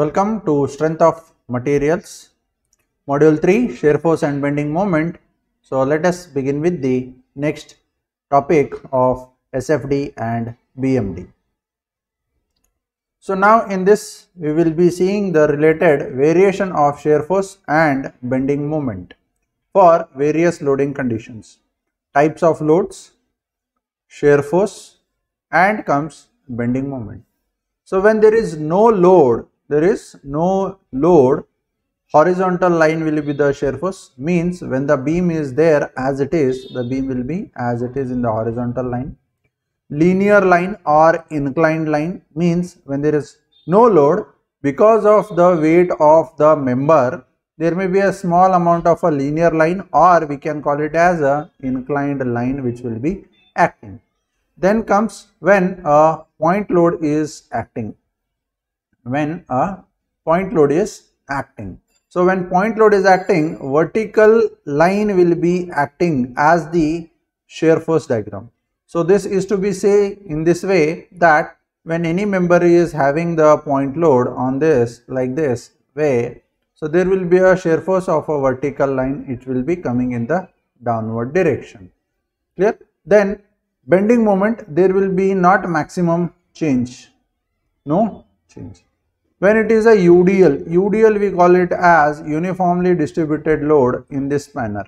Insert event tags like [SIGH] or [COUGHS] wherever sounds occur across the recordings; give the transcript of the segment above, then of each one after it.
Welcome to Strength of Materials, Module 3 Shear Force and Bending Moment. So, let us begin with the next topic of SFD and BMD. So, now in this we will be seeing the related variation of shear force and bending moment for various loading conditions, types of loads, shear force and comes bending moment. So, when there is no load there is no load horizontal line will be the shear force means when the beam is there as it is the beam will be as it is in the horizontal line linear line or inclined line means when there is no load because of the weight of the member there may be a small amount of a linear line or we can call it as a inclined line which will be acting then comes when a point load is acting when a point load is acting. So when point load is acting, vertical line will be acting as the shear force diagram. So this is to be say in this way that when any member is having the point load on this like this way, so there will be a shear force of a vertical line, it will be coming in the downward direction. Clear? Then bending moment, there will be not maximum change, no change. When it is a UDL, UDL we call it as uniformly distributed load in this manner.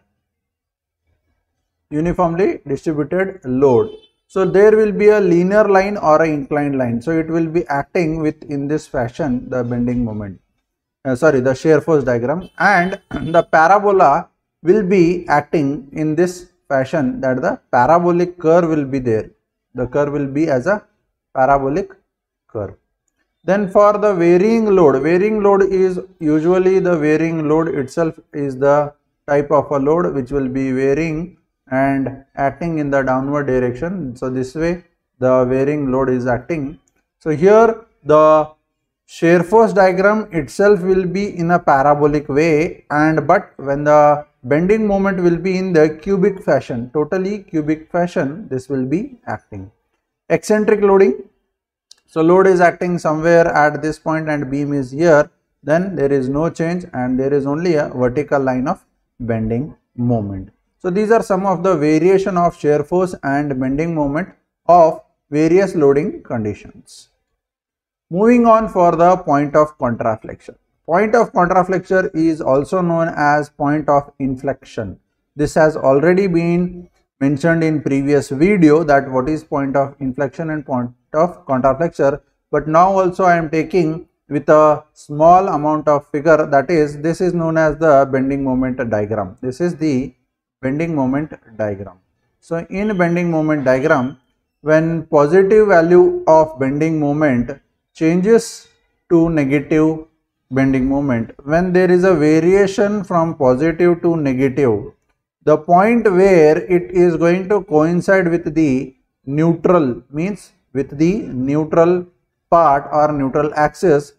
Uniformly distributed load. So there will be a linear line or an inclined line. So it will be acting with in this fashion the bending moment. Uh, sorry, the shear force diagram and [CLEARS THROAT] the parabola will be acting in this fashion that the parabolic curve will be there. The curve will be as a parabolic curve. Then for the varying load, varying load is usually the varying load itself is the type of a load which will be varying and acting in the downward direction. So this way the varying load is acting. So here the shear force diagram itself will be in a parabolic way and but when the bending moment will be in the cubic fashion totally cubic fashion this will be acting eccentric loading so load is acting somewhere at this point and beam is here then there is no change and there is only a vertical line of bending moment. So these are some of the variation of shear force and bending moment of various loading conditions. Moving on for the point of contraflexure. Point of contraflexure is also known as point of inflection. This has already been mentioned in previous video that what is point of inflection and point of flexure, but now also I am taking with a small amount of figure that is this is known as the bending moment diagram this is the bending moment diagram so in bending moment diagram when positive value of bending moment changes to negative bending moment when there is a variation from positive to negative the point where it is going to coincide with the neutral means with the neutral part or neutral axis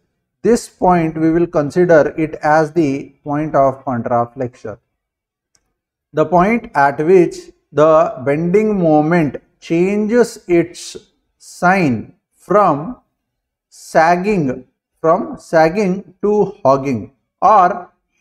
this point we will consider it as the point of contraflexure the point at which the bending moment changes its sign from sagging from sagging to hogging or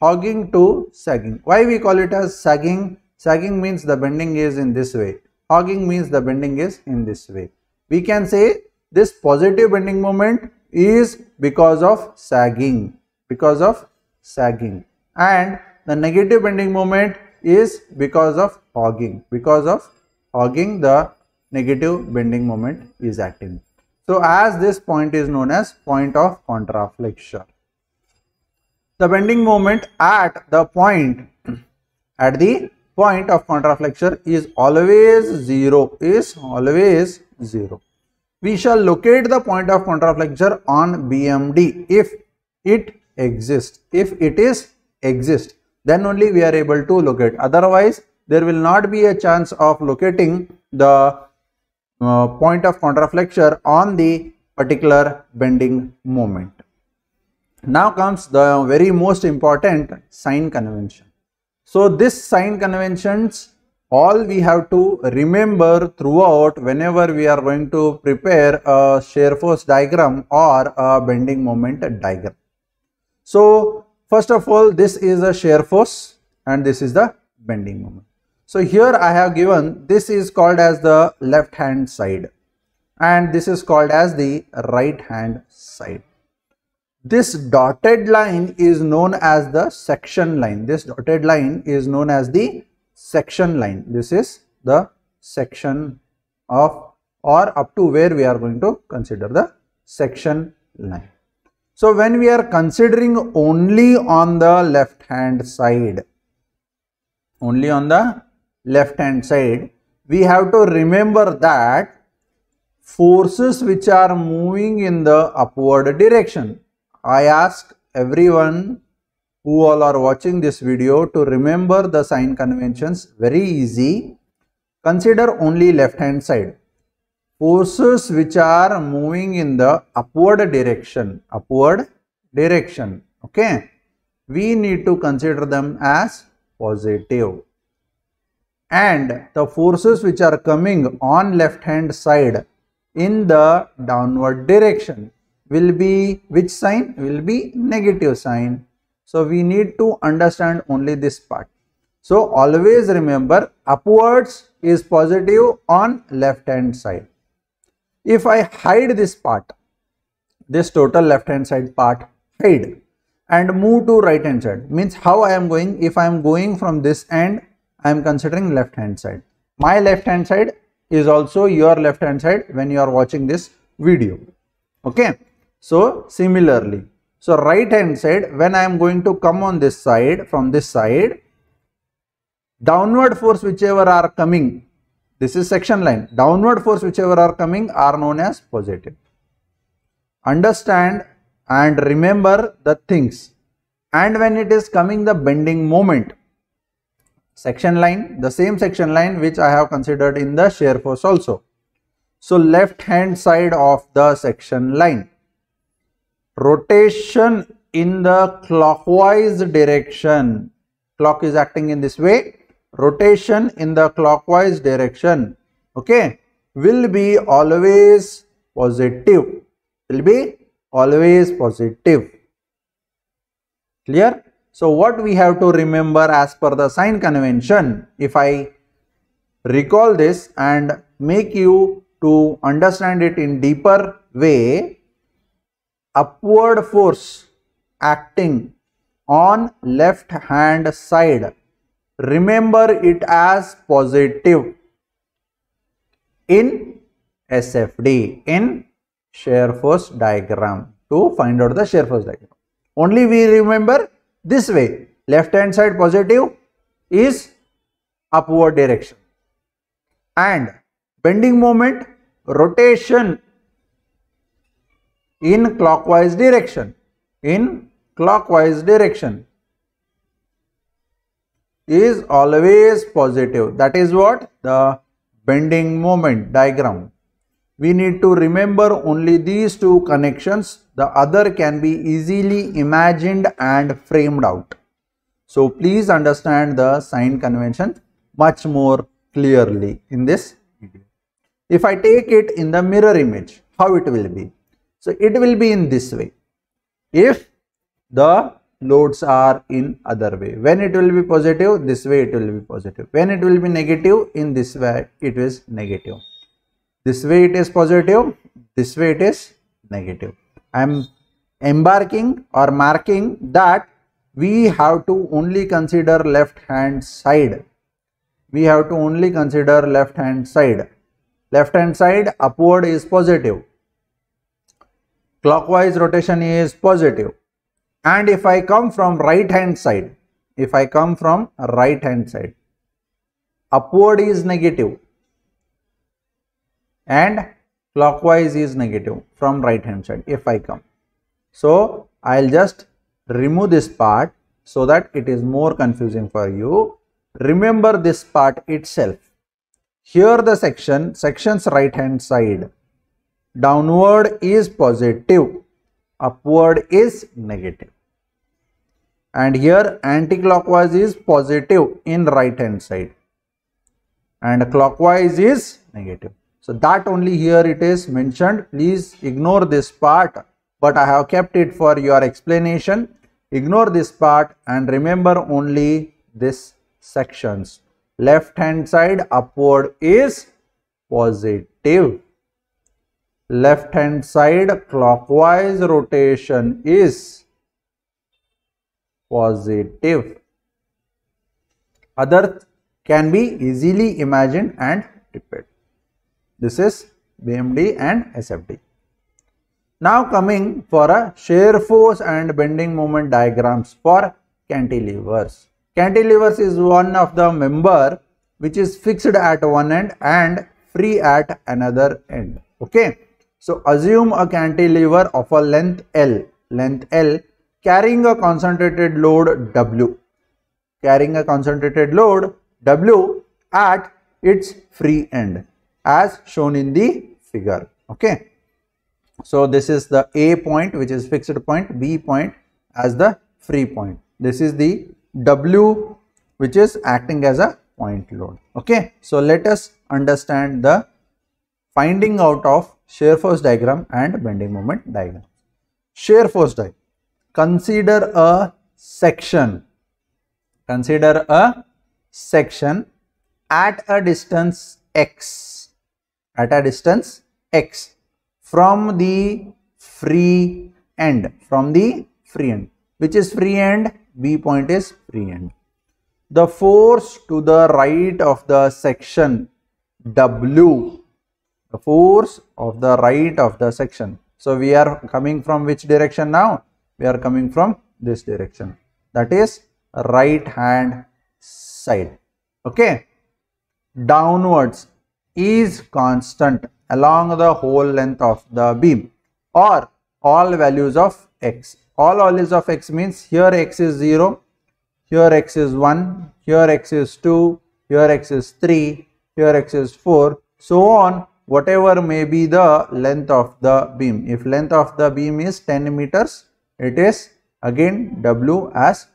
hogging to sagging why we call it as sagging sagging means the bending is in this way hogging means the bending is in this way we can say this positive bending moment is because of sagging because of sagging and the negative bending moment is because of hogging because of hogging the negative bending moment is acting so as this point is known as point of contraflexure the bending moment at the point at the point of contraflexure is always zero is always 0. We shall locate the point of contraflexure on BMD if it exists. If it is exist, then only we are able to locate. Otherwise, there will not be a chance of locating the uh, point of contraflexure on the particular bending moment. Now comes the very most important sign convention. So this sign conventions all we have to remember throughout whenever we are going to prepare a shear force diagram or a bending moment diagram. So first of all this is a shear force and this is the bending moment. So here I have given this is called as the left hand side and this is called as the right hand side. This dotted line is known as the section line. This dotted line is known as the section line. This is the section of or up to where we are going to consider the section line. So, when we are considering only on the left hand side, only on the left hand side, we have to remember that forces which are moving in the upward direction. I ask everyone who all are watching this video to remember the sign conventions very easy. Consider only left hand side. Forces which are moving in the upward direction, upward direction, okay. We need to consider them as positive. And the forces which are coming on left hand side in the downward direction will be which sign? Will be negative sign so we need to understand only this part. So always remember upwards is positive on left hand side. If I hide this part, this total left hand side part hide and move to right hand side means how I am going if I am going from this end I am considering left hand side. My left hand side is also your left hand side when you are watching this video. Okay. So similarly so right hand side, when I am going to come on this side, from this side, downward force whichever are coming, this is section line, downward force whichever are coming are known as positive. Understand and remember the things. And when it is coming the bending moment, section line, the same section line which I have considered in the shear force also. So left hand side of the section line rotation in the clockwise direction. Clock is acting in this way. Rotation in the clockwise direction, okay, will be always positive. Will be always positive. Clear? So, what we have to remember as per the sign convention, if I recall this and make you to understand it in deeper way, upward force acting on left hand side. Remember it as positive in SFD in shear force diagram to find out the shear force diagram. Only we remember this way left hand side positive is upward direction and bending moment rotation in clockwise direction in clockwise direction is always positive that is what the bending moment diagram we need to remember only these two connections the other can be easily imagined and framed out so please understand the sign convention much more clearly in this video if i take it in the mirror image how it will be so it will be in this way if the loads are in other way. When it will be positive, this way it will be positive. When it will be negative, in this way it is negative. This way it is positive, this way it is negative. I am embarking or marking that we have to only consider left hand side. We have to only consider left hand side. Left hand side upward is positive clockwise rotation is positive and if I come from right hand side if I come from right hand side upward is negative and clockwise is negative from right hand side if I come so I'll just remove this part so that it is more confusing for you remember this part itself here the section sections right hand side downward is positive upward is negative and here anti-clockwise is positive in right hand side and clockwise is negative so that only here it is mentioned please ignore this part but i have kept it for your explanation ignore this part and remember only this sections left hand side upward is positive left hand side clockwise rotation is positive. Other can be easily imagined and repeated. This is BMD and SFD. Now coming for a shear force and bending moment diagrams for cantilevers. Cantilevers is one of the member which is fixed at one end and free at another end. Okay. So assume a cantilever of a length L, length L carrying a concentrated load W, carrying a concentrated load W at its free end as shown in the figure. Okay. So this is the A point which is fixed point, B point as the free point. This is the W which is acting as a point load. Okay. So let us understand the finding out of shear force diagram and bending moment diagram. Shear force diagram. Consider a section. Consider a section at a distance x. At a distance x from the free end. From the free end. Which is free end? B point is free end. The force to the right of the section W the force of the right of the section. So we are coming from which direction now? We are coming from this direction that is right hand side. Okay. Downwards is constant along the whole length of the beam or all values of x. All values of x means here x is 0, here x is 1, here x is 2, here x is 3, here x is 4, so on whatever may be the length of the beam. If length of the beam is 10 meters, it is again W as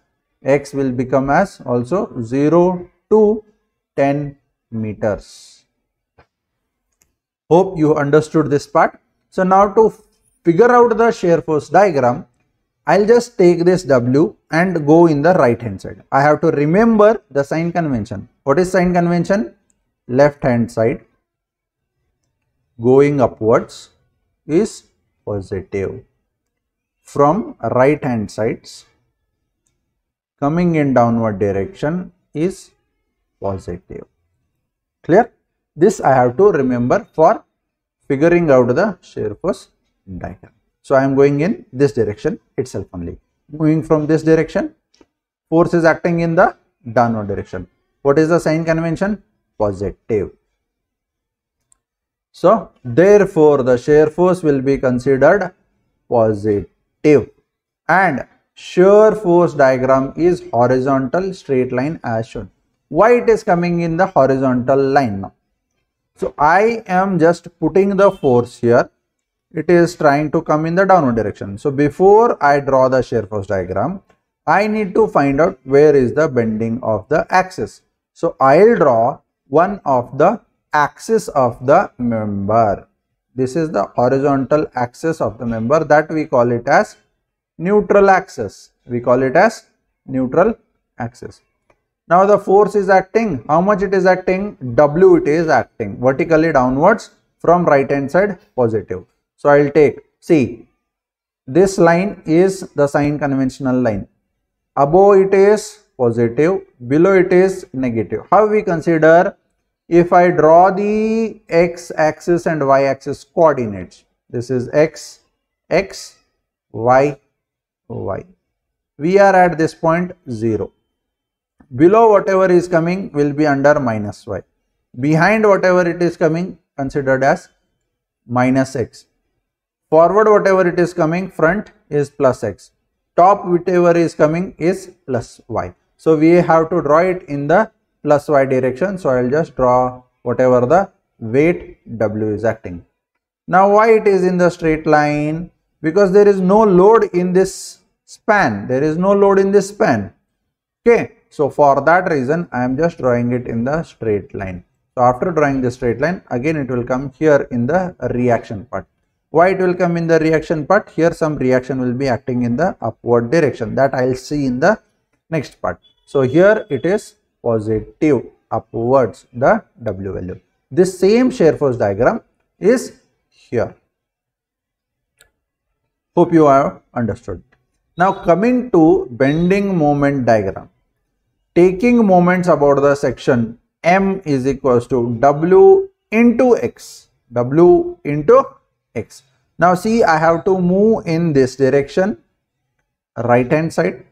x will become as also 0 to 10 meters. Hope you understood this part. So now to figure out the shear force diagram, I'll just take this W and go in the right hand side. I have to remember the sign convention. What is sign convention? Left hand side going upwards is positive from right hand sides coming in downward direction is positive clear this i have to remember for figuring out the shear force diagram so i am going in this direction itself only moving from this direction force is acting in the downward direction what is the sign convention positive so, therefore, the shear force will be considered positive and shear force diagram is horizontal straight line as shown. Why it is coming in the horizontal line now? So, I am just putting the force here. It is trying to come in the downward direction. So, before I draw the shear force diagram, I need to find out where is the bending of the axis. So, I will draw one of the axis of the member. This is the horizontal axis of the member that we call it as neutral axis. We call it as neutral axis. Now the force is acting. How much it is acting? W it is acting vertically downwards from right hand side positive. So I will take see this line is the sign conventional line. Above it is positive, below it is negative. How we consider if I draw the x axis and y axis coordinates, this is x, x, y, y. We are at this point 0. Below whatever is coming will be under minus y. Behind whatever it is coming considered as minus x. Forward whatever it is coming front is plus x. Top whatever is coming is plus y. So we have to draw it in the plus y direction so i'll just draw whatever the weight w is acting now why it is in the straight line because there is no load in this span there is no load in this span okay so for that reason i am just drawing it in the straight line so after drawing the straight line again it will come here in the reaction part why it will come in the reaction part here some reaction will be acting in the upward direction that i'll see in the next part so here it is positive upwards the W value. This same shear force diagram is here. Hope you have understood. Now coming to bending moment diagram. Taking moments about the section M is equals to W into X. W into X. Now see I have to move in this direction right hand side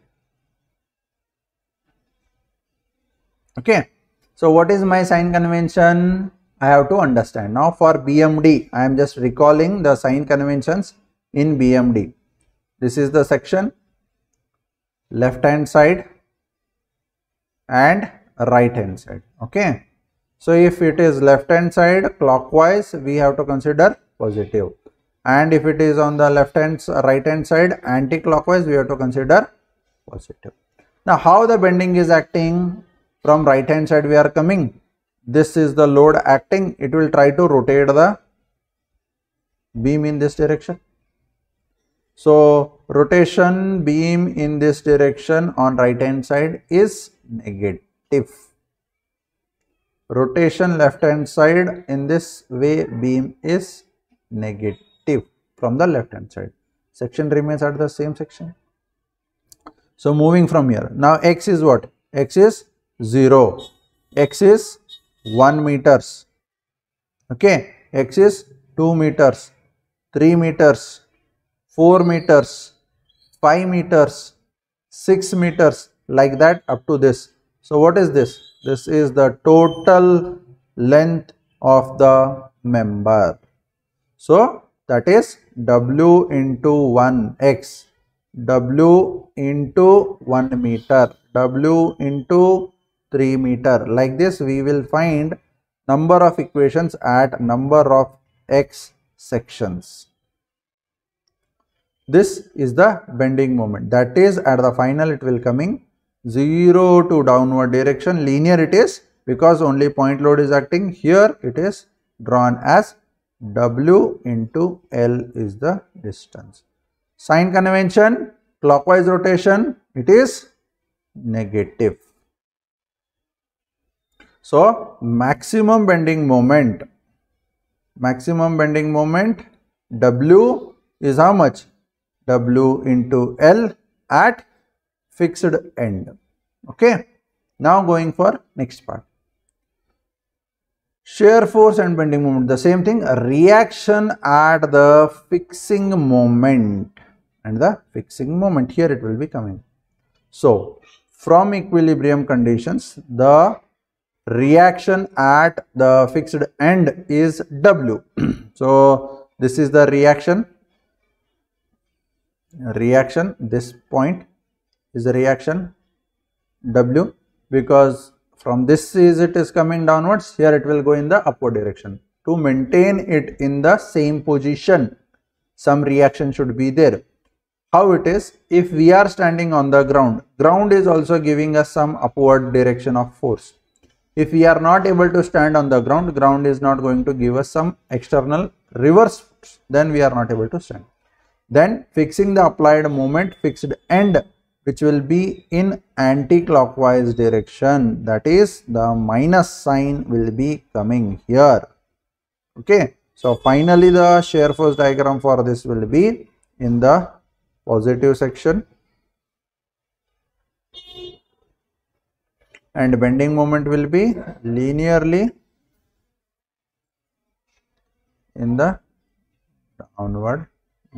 okay so what is my sign convention i have to understand now for bmd i am just recalling the sign conventions in bmd this is the section left hand side and right hand side okay so if it is left hand side clockwise we have to consider positive and if it is on the left hand right hand side anti-clockwise we have to consider positive now how the bending is acting from right hand side we are coming this is the load acting it will try to rotate the beam in this direction so rotation beam in this direction on right hand side is negative rotation left hand side in this way beam is negative from the left hand side section remains at the same section so moving from here now x is what x is 0 x is 1 meters okay x is 2 meters 3 meters 4 meters 5 meters 6 meters like that up to this so what is this this is the total length of the member so that is w into 1 x w into 1 meter w into 3 meter. Like this we will find number of equations at number of x sections. This is the bending moment that is at the final it will coming 0 to downward direction linear it is because only point load is acting here it is drawn as W into L is the distance. Sign convention clockwise rotation it is negative. So, maximum bending moment, maximum bending moment W is how much? W into L at fixed end. Okay. Now going for next part. Shear force and bending moment, the same thing, reaction at the fixing moment and the fixing moment, here it will be coming. So, from equilibrium conditions, the reaction at the fixed end is W. [CLEARS THROAT] so this is the reaction reaction this point is the reaction W because from this is it is coming downwards here it will go in the upward direction to maintain it in the same position some reaction should be there how it is if we are standing on the ground ground is also giving us some upward direction of force if we are not able to stand on the ground ground is not going to give us some external reverse then we are not able to stand then fixing the applied moment fixed end which will be in anti-clockwise direction that is the minus sign will be coming here okay so finally the shear force diagram for this will be in the positive section and bending moment will be linearly in the downward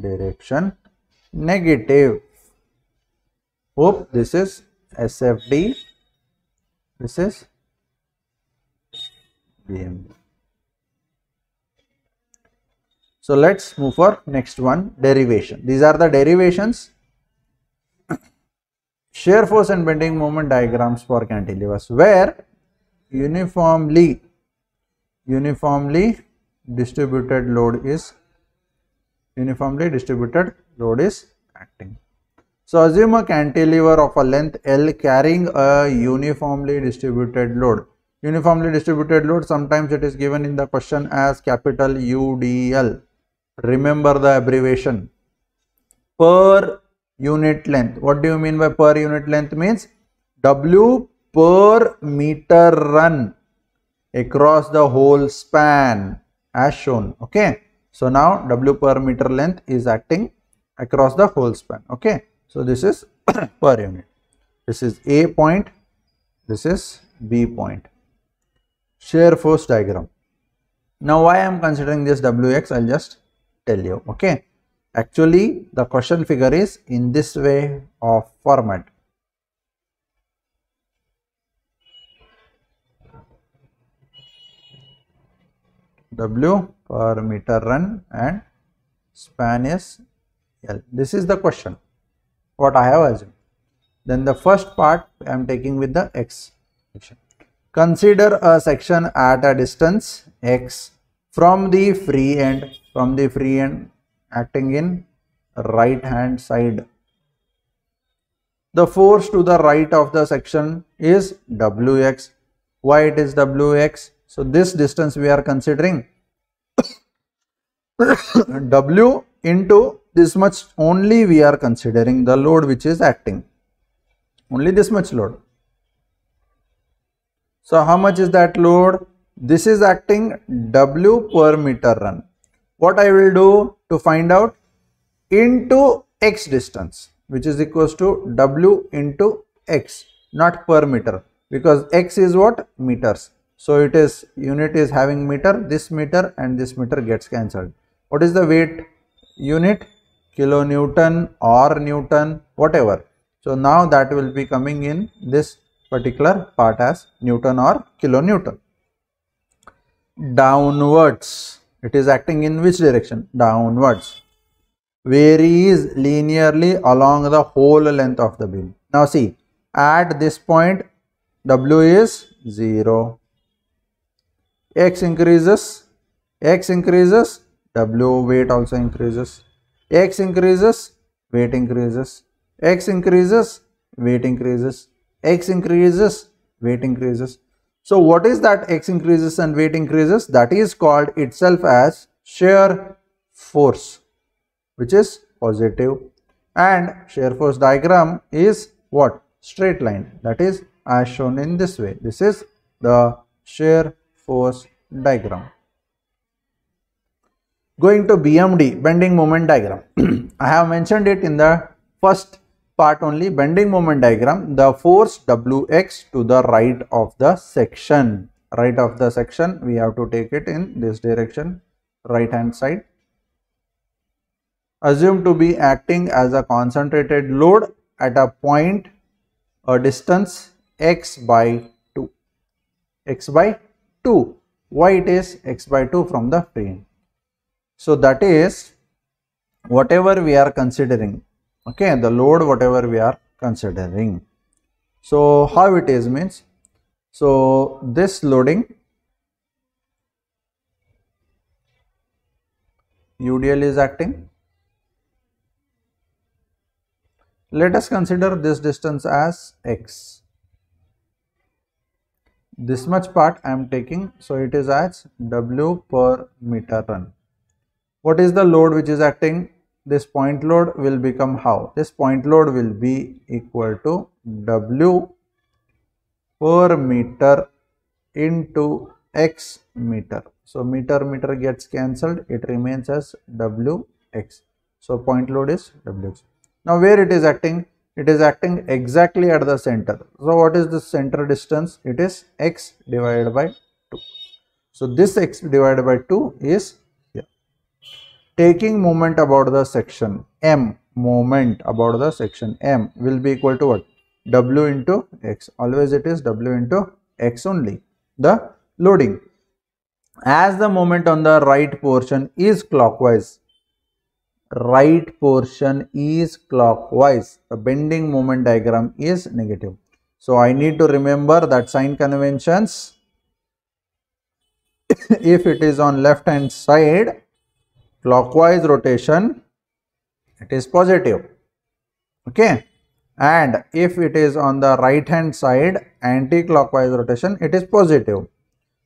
direction negative hope this is sfd this is bmd so let's move for next one derivation these are the derivations shear force and bending moment diagrams for cantilevers where uniformly uniformly distributed load is uniformly distributed load is acting. So assume a cantilever of a length L carrying a uniformly distributed load. Uniformly distributed load sometimes it is given in the question as capital UDL. Remember the abbreviation per unit length. What do you mean by per unit length means? W per meter run across the whole span as shown. Okay. So now W per meter length is acting across the whole span. Okay. So this is [COUGHS] per unit. This is A point. This is B point. Shear force diagram. Now why I am considering this WX, I will just tell you. Okay. Actually, the question figure is in this way of format. W per meter run and span is L. This is the question what I have assumed. Then the first part I am taking with the x section. Consider a section at a distance x from the free end. From the free end acting in right hand side. The force to the right of the section is Wx. Why it is Wx? So this distance we are considering [COUGHS] W into this much only we are considering the load which is acting. Only this much load. So how much is that load? This is acting W per meter run. What I will do? to find out into x distance which is equals to w into x not per meter because x is what meters so it is unit is having meter this meter and this meter gets cancelled what is the weight unit kilonewton or newton whatever so now that will be coming in this particular part as newton or kilonewton downwards it is acting in which direction? Downwards. Varies linearly along the whole length of the beam. Now see, at this point, W is 0. X increases, X increases, W weight also increases. X increases, weight increases. X increases, weight increases. X increases, weight increases. So what is that x increases and weight increases? That is called itself as shear force, which is positive. And shear force diagram is what? Straight line. That is as shown in this way. This is the shear force diagram. Going to BMD, bending moment diagram. [CLEARS THROAT] I have mentioned it in the first part only bending moment diagram, the force Wx to the right of the section. Right of the section, we have to take it in this direction, right hand side. Assume to be acting as a concentrated load at a point a distance x by 2. x by 2. Why it is x by 2 from the frame? So that is whatever we are considering okay the load whatever we are considering so how it is means so this loading UDL is acting let us consider this distance as x this much part I am taking so it is as w per meter run what is the load which is acting this point load will become how this point load will be equal to w per meter into x meter so meter meter gets cancelled it remains as wx so point load is wx now where it is acting it is acting exactly at the center so what is the center distance it is x divided by 2 so this x divided by 2 is taking moment about the section m moment about the section m will be equal to what w into x always it is w into x only the loading as the moment on the right portion is clockwise right portion is clockwise the bending moment diagram is negative so i need to remember that sign conventions [COUGHS] if it is on left hand side clockwise rotation it is positive okay and if it is on the right hand side anti-clockwise rotation it is positive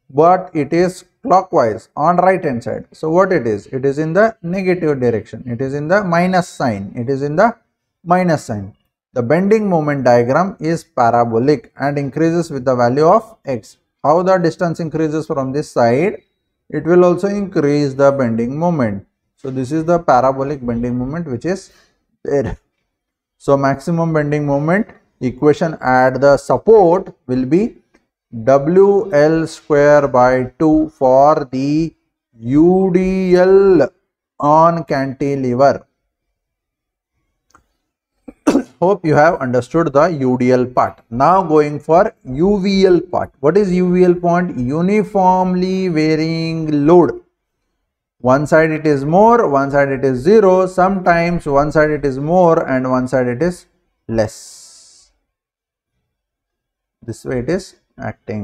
but it is clockwise on right hand side so what it is it is in the negative direction it is in the minus sign it is in the minus sign the bending moment diagram is parabolic and increases with the value of x how the distance increases from this side it will also increase the bending moment. So this is the parabolic bending moment which is there. So maximum bending moment equation at the support will be WL square by 2 for the UDL on cantilever. Hope you have understood the UDL part. Now going for UVL part. What is UVL part? Uniformly varying load. One side it is more, one side it is zero. Sometimes one side it is more and one side it is less. This way it is acting.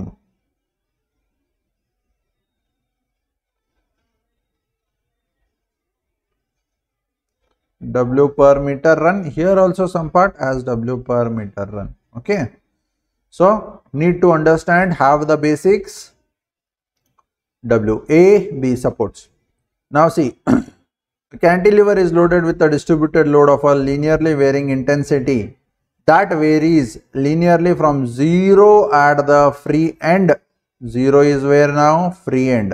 w per meter run here also some part as w per meter run okay so need to understand have the basics w a b supports now see the [CLEARS THROAT] cantilever is loaded with a distributed load of a linearly varying intensity that varies linearly from 0 at the free end 0 is where now free end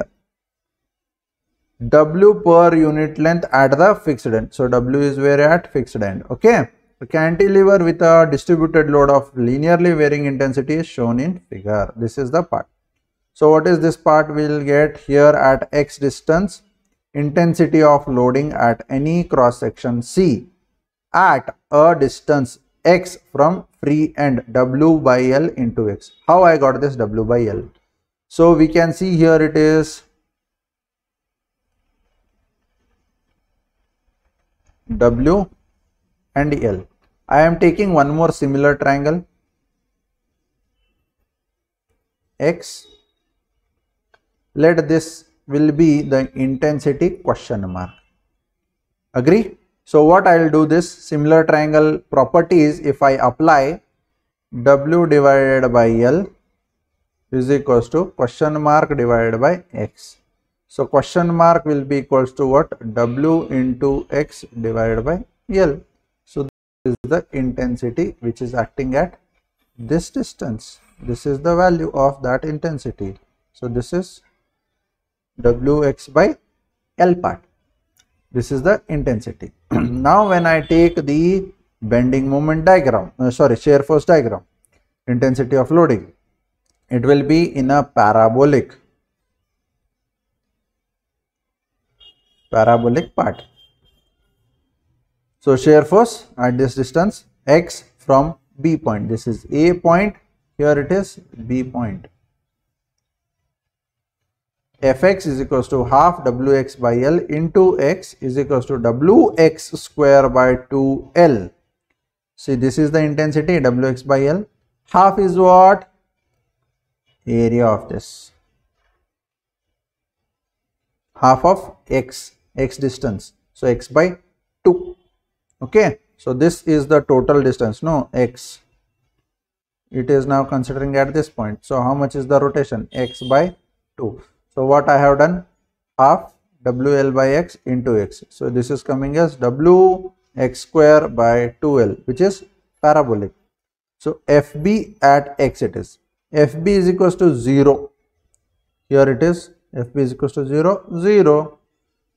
W per unit length at the fixed end. So W is where at fixed end. Okay. A cantilever with a distributed load of linearly varying intensity is shown in figure. This is the part. So what is this part we will get here at x distance intensity of loading at any cross section C at a distance x from free end w by L into x. How I got this w by L? So we can see here it is W and L. I am taking one more similar triangle X. Let this will be the intensity question mark. Agree? So what I will do this similar triangle properties if I apply W divided by L is equals to question mark divided by X so question mark will be equals to what? W into X divided by L. So this is the intensity which is acting at this distance. This is the value of that intensity. So this is Wx by L part. This is the intensity. [CLEARS THROAT] now when I take the bending moment diagram, uh, sorry, shear force diagram, intensity of loading, it will be in a parabolic parabolic part. So shear force at this distance x from B point. This is A point, here it is B point. Fx is equals to half Wx by L into x is equals to Wx square by 2L. See this is the intensity Wx by L. Half is what? Area of this. Half of x x distance so x by 2 okay so this is the total distance no x it is now considering at this point so how much is the rotation x by 2 so what i have done half wl by x into x so this is coming as w x square by 2l which is parabolic so fb at x it is fb is equals to 0 here it is fb is equals to 0 0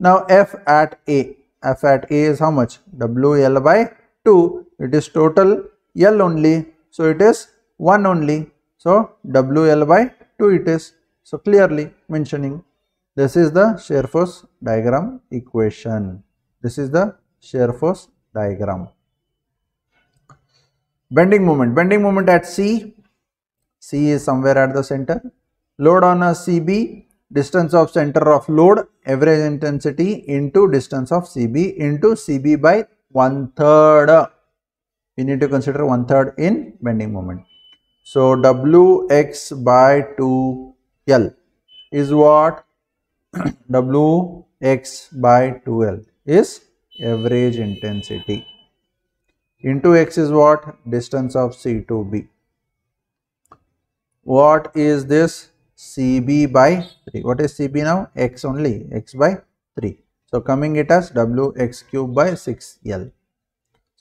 now F at A, F at A is how much? WL by 2, it is total L only, so it is 1 only. So WL by 2 it is. So clearly mentioning this is the shear force diagram equation. This is the shear force diagram. Bending moment, bending moment at C, C is somewhere at the center. Load on a CB distance of center of load average intensity into distance of CB into CB by one third. We need to consider one third in bending moment. So Wx by 2L is what [CLEARS THROAT] Wx by 2L is average intensity into x is what distance of c to b what is this CB by 3. What is CB now? X only, X by 3. So coming it as WX cube by 6L.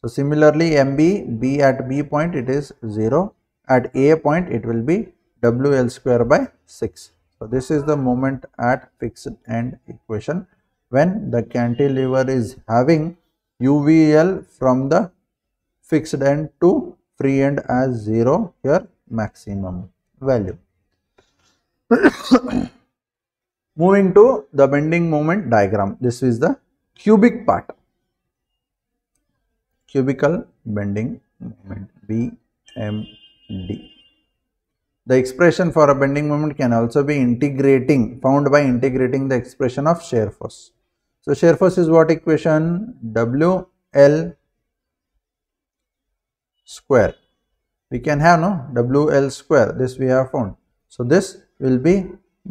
So similarly MB, B at B point it is 0. At A point it will be WL square by 6. So this is the moment at fixed end equation when the cantilever is having UVL from the fixed end to free end as 0 here maximum value. [COUGHS] Moving to the bending moment diagram. This is the cubic part. Cubical bending moment BMD. The expression for a bending moment can also be integrating found by integrating the expression of shear force. So shear force is what equation WL square. We can have no WL square this we have found. So this will be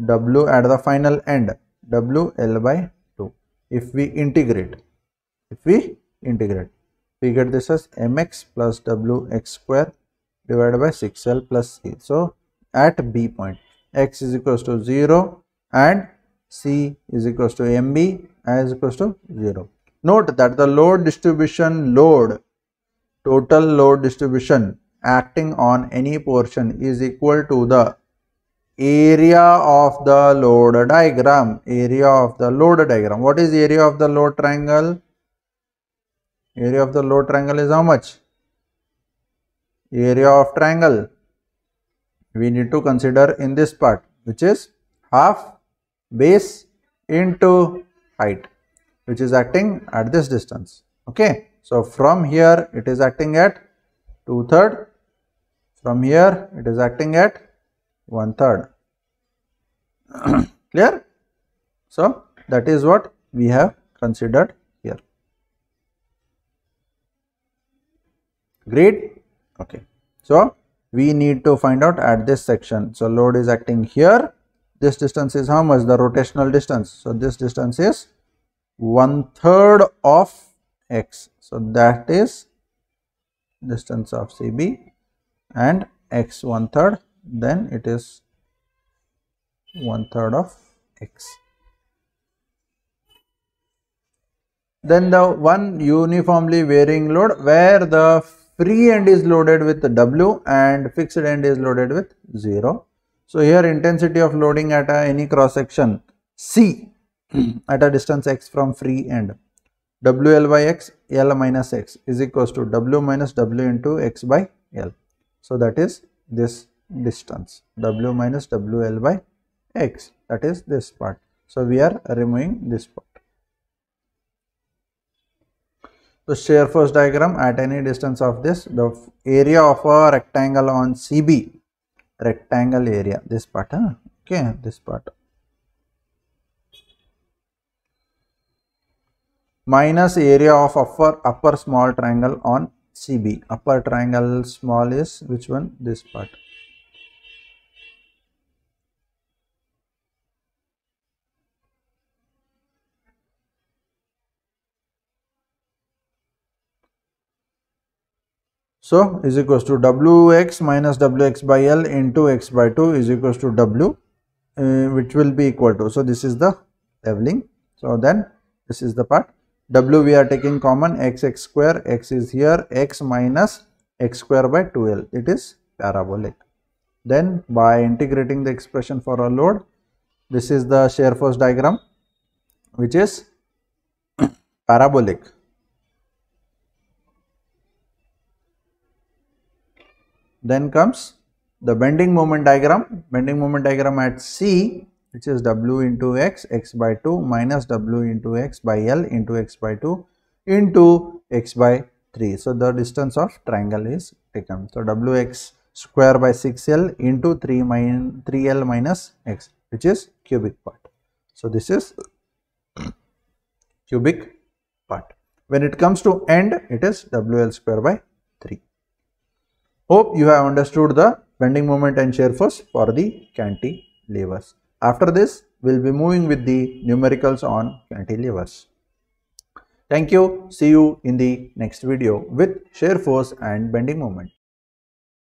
w at the final end wl by 2 if we integrate if we integrate we get this as mx plus wx square divided by 6l plus c so at b point x is equals to 0 and c is equals to mb is equals to 0 note that the load distribution load total load distribution acting on any portion is equal to the area of the load diagram area of the load diagram what is area of the load triangle area of the load triangle is how much area of triangle we need to consider in this part which is half base into height which is acting at this distance okay so from here it is acting at two third from here it is acting at one third [CLEARS THROAT] clear so that is what we have considered here Great. okay so we need to find out at this section so load is acting here this distance is how much the rotational distance so this distance is one third of x so that is distance of cb and x one third then it is one third of x. Then the one uniformly varying load where the free end is loaded with W and fixed end is loaded with 0. So here intensity of loading at any cross section C [CLEARS THROAT] at a distance x from free end WL by x L minus x is equals to W minus W into x by L. So that is this distance w minus wl by x that is this part. So, we are removing this part. So, shear force diagram at any distance of this the area of a rectangle on CB rectangle area this part huh? okay this part minus area of upper upper small triangle on CB upper triangle small is which one this part So, is equals to Wx minus Wx by L into x by 2 is equals to W uh, which will be equal to. So, this is the leveling. So, then this is the part W we are taking common x x square x is here x minus x square by 2L it is parabolic. Then by integrating the expression for a load this is the shear force diagram which is [COUGHS] parabolic Then comes the bending moment diagram, bending moment diagram at C which is W into X, X by 2 minus W into X by L into X by 2 into X by 3. So, the distance of triangle is taken. So, WX square by 6L into 3 3L minus X which is cubic part. So, this is cubic part. When it comes to end, it is WL square by 3. Hope you have understood the bending moment and shear force for the cantilevers. After this, we'll be moving with the numericals on cantilevers. Thank you. See you in the next video with shear force and bending moment.